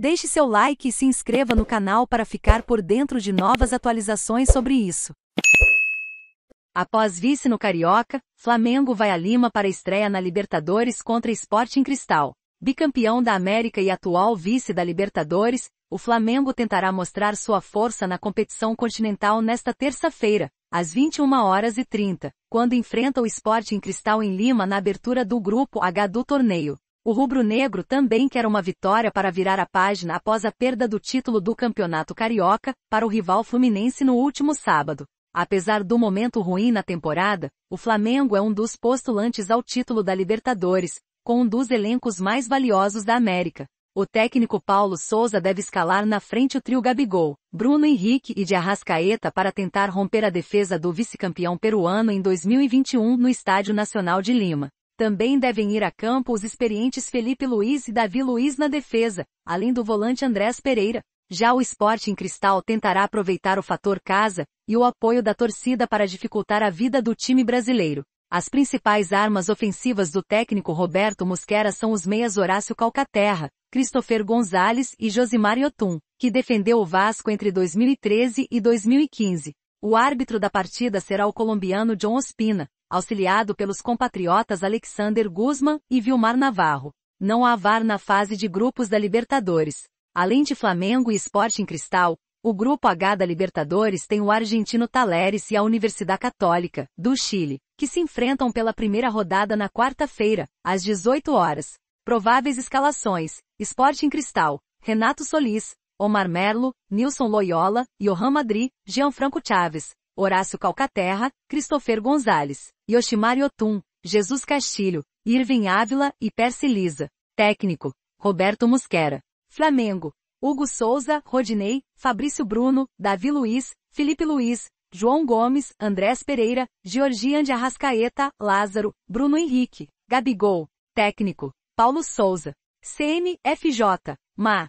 Deixe seu like e se inscreva no canal para ficar por dentro de novas atualizações sobre isso. Após vice no Carioca, Flamengo vai a Lima para estreia na Libertadores contra Sporting Cristal. Bicampeão da América e atual vice da Libertadores, o Flamengo tentará mostrar sua força na competição continental nesta terça-feira, às 21 horas e 30, quando enfrenta o Sporting Cristal em Lima na abertura do grupo H do torneio. O rubro-negro também quer uma vitória para virar a página após a perda do título do Campeonato Carioca para o rival Fluminense no último sábado. Apesar do momento ruim na temporada, o Flamengo é um dos postulantes ao título da Libertadores, com um dos elencos mais valiosos da América. O técnico Paulo Souza deve escalar na frente o trio Gabigol, Bruno Henrique e de Arrascaeta para tentar romper a defesa do vice-campeão peruano em 2021 no Estádio Nacional de Lima. Também devem ir a campo os experientes Felipe Luiz e Davi Luiz na defesa, além do volante Andrés Pereira. Já o Sporting Cristal tentará aproveitar o fator casa e o apoio da torcida para dificultar a vida do time brasileiro. As principais armas ofensivas do técnico Roberto Musquera são os meias Horácio Calcaterra, Christopher Gonzalez e Josimar Yotun, que defendeu o Vasco entre 2013 e 2015. O árbitro da partida será o colombiano John Ospina, auxiliado pelos compatriotas Alexander Guzman e Vilmar Navarro. Não há VAR na fase de grupos da Libertadores. Além de Flamengo e Sporting Cristal, o Grupo H da Libertadores tem o argentino Taleres e a Universidade Católica, do Chile, que se enfrentam pela primeira rodada na quarta-feira, às 18 horas. Prováveis escalações: Sporting Cristal, Renato Solis, Omar Merlo, Nilson Loyola, Johan Madri, Gianfranco Chaves, Horácio Calcaterra, Christopher Gonzalez, Yoshimar Otun, Jesus Castilho, Irving Ávila e Percy Lisa. Técnico, Roberto Musquera. Flamengo, Hugo Souza, Rodinei, Fabrício Bruno, Davi Luiz, Felipe Luiz, João Gomes, Andrés Pereira, Georgian de Arrascaeta, Lázaro, Bruno Henrique, Gabigol. Técnico, Paulo Souza. CMFJ, MA.